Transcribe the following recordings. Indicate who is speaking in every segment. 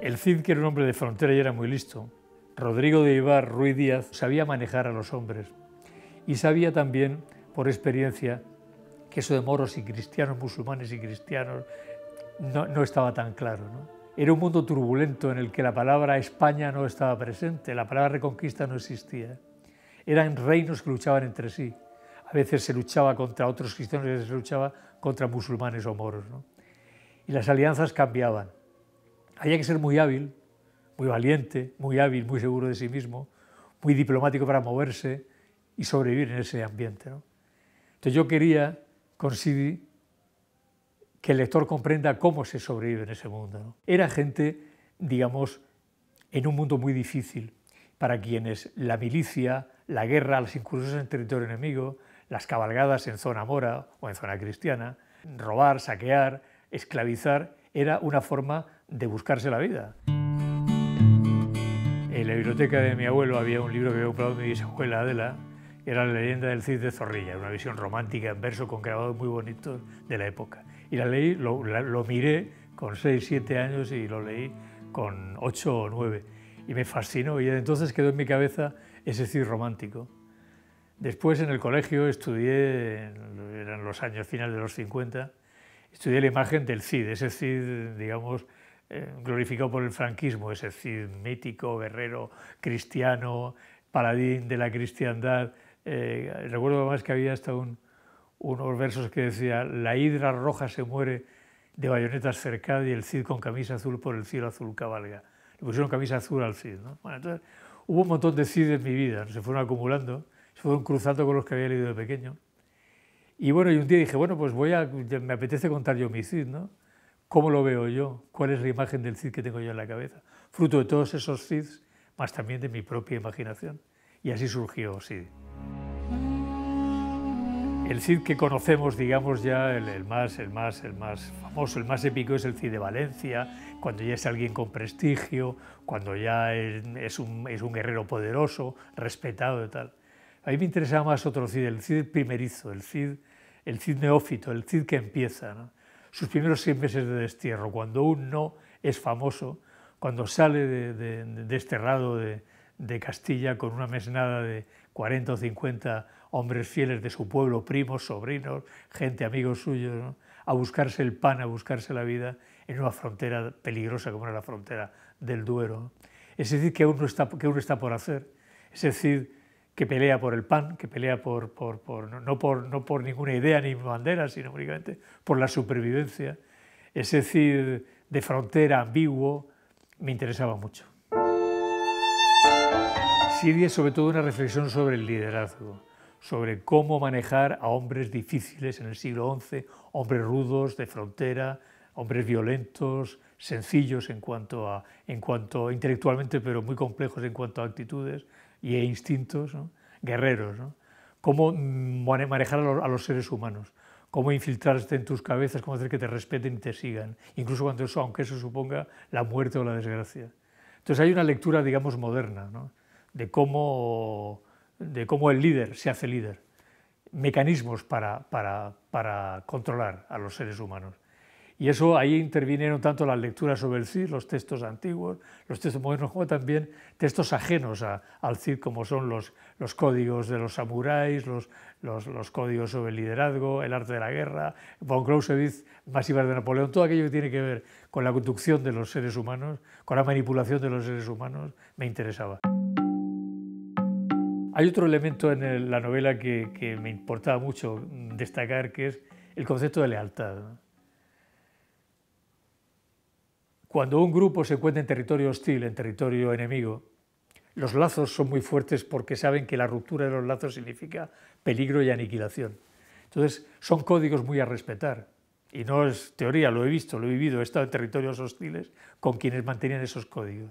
Speaker 1: El Cid, que era un hombre de frontera y era muy listo, Rodrigo de Ibar Ruiz Díaz, sabía manejar a los hombres y sabía también, por experiencia, que eso de moros y cristianos, musulmanes y cristianos, no, estaba tan claro. Era un mundo turbulento en el que la palabra España no estaba presente, la palabra reconquista no existía. Eran reinos que luchaban entre sí. A veces se luchaba contra otros cristianos, a veces se luchaba contra musulmanes o moros. Y las alianzas cambiaban. Había que ser muy hábil, muy valiente, muy hábil, muy seguro de sí mismo, muy diplomático para moverse y sobrevivir en ese ambiente. ¿no? Entonces yo quería con que el lector comprenda cómo se sobrevive en ese mundo. Era gente, digamos, en un mundo muy difícil, para quienes la milicia, la guerra, las incursiones en territorio enemigo, las cabalgadas en zona mora o en zona cristiana, robar, saquear, esclavizar, era una forma de buscarse la vida. En la biblioteca de mi abuelo había un libro que había comprado mi bisabuela Adela, que era La leyenda del Cid de Zorrilla, una visión romántica en verso con grabados muy bonitos de la época. Y la leí, lo, miré con 6, 7 años y lo leí con 8 o 9. Y me fascinó y entonces quedó en mi cabeza ese Cid romántico. Después en el colegio estudié, eran los años finales de los 50, estudié la imagen del Cid, ese Cid, digamos, eh, glorificado por el franquismo, es decir, mítico, guerrero, cristiano, paladín de la cristiandad. Eh, recuerdo además que había hasta unos versos que decía, la hidra roja se muere de bayonetas cercadas y el Cid con camisa azul por el cielo azul cabalga. Le pusieron camisa azul al Cid. ¿no? Bueno, entonces, hubo un montón de Cid en mi vida, se fueron acumulando, se fueron cruzando con los que había leído de pequeño. Y bueno, y un día dije, bueno, pues voy a, me apetece contar yo mi Cid, ¿no? ¿Cómo lo veo yo? ¿Cuál es la imagen del Cid que tengo yo en la cabeza? Fruto de todos esos Cids, más también de mi propia imaginación. Y así surgió Cid. El Cid que conocemos, digamos ya, el, más, el más, el más famoso, el más épico es el Cid de Valencia, cuando ya es alguien con prestigio, cuando ya es, un, guerrero poderoso, respetado y tal. A mí me interesaba más otro Cid, el Cid primerizo, el Cid, el Cid neófito, el Cid que empieza. ¿no? sus primeros seis meses de destierro, cuando uno no es famoso, cuando sale desterrado de, Castilla con una mesnada de 40 o 50 hombres fieles de su pueblo, primos, sobrinos, gente, amigos suyos, a buscarse el pan, a buscarse la vida en una frontera peligrosa como era la frontera del Duero. Es decir, que uno está, que uno está por hacer. Es decir, que pelea por el pan, que pelea por, no, por, no por ninguna idea ni bandera, sino únicamente por la supervivencia. Ese decir, de frontera ambiguo, me interesaba mucho. Siria es sobre todo una reflexión sobre el liderazgo, sobre cómo manejar a hombres difíciles en el siglo XI, hombres rudos, de frontera, hombres violentos, sencillos en cuanto a, en cuanto intelectualmente, pero muy complejos en cuanto a actitudes y e instintos, guerreros. ¿no? Cómo manejar a los, seres humanos, cómo infiltrarte en tus cabezas, cómo hacer que te respeten y te sigan, incluso cuando eso, aunque eso suponga la muerte o la desgracia. Entonces hay una lectura, digamos, moderna ¿no? de, cómo, de cómo el líder se hace líder, mecanismos para, para, para controlar a los seres humanos. Y eso ahí intervinieron tanto las lecturas sobre el Cid, los textos antiguos, los textos modernos, como también textos ajenos al Cid, como son los, códigos de los samuráis, los, códigos sobre el liderazgo, el arte de la guerra, von Clausewitz, masivas de Napoleón, todo aquello que tiene que ver con la conducción de los seres humanos, con la manipulación de los seres humanos, me interesaba. Hay otro elemento en la novela que, me importaba mucho destacar, que es el concepto de lealtad. Cuando un grupo se encuentra en territorio hostil, en territorio enemigo, los lazos son muy fuertes porque saben que la ruptura de los lazos significa peligro y aniquilación. Entonces, son códigos muy a respetar. Y no es teoría, lo he visto, lo he vivido, he estado en territorios hostiles con quienes mantenían esos códigos.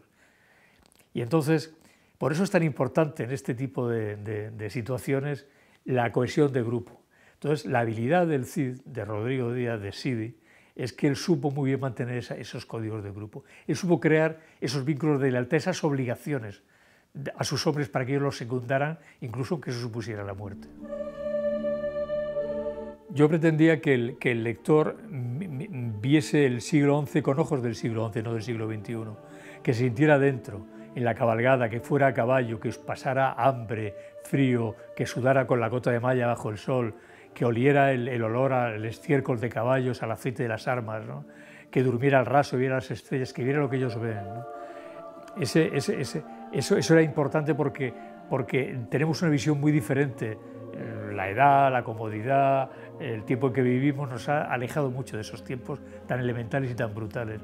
Speaker 1: Y entonces, por eso es tan importante en este tipo de, situaciones la cohesión de grupo. Entonces, la habilidad del CID, de Rodrigo Díaz, de Sidi, es que él supo muy bien mantener esos códigos de grupo. Él supo crear esos vínculos de lealtad, esas obligaciones a sus hombres para que ellos los secundaran, incluso aunque eso supusiera la muerte. Yo pretendía que el, lector viese el siglo XI con ojos del siglo XI, no del siglo XXI, que se sintiera dentro, en la cabalgada, que fuera a caballo, que pasara hambre, frío, que sudara con la gota de malla bajo el sol, que oliera el, olor al estiércol de caballos, al aceite de las armas, ¿no? que durmiera al raso, viera las estrellas, que viera lo que ellos ven. Ese, eso, eso era importante porque, porque tenemos una visión muy diferente. Eh, la edad, la comodidad, el tiempo en que vivimos nos ha alejado mucho de esos tiempos tan elementales y tan brutales.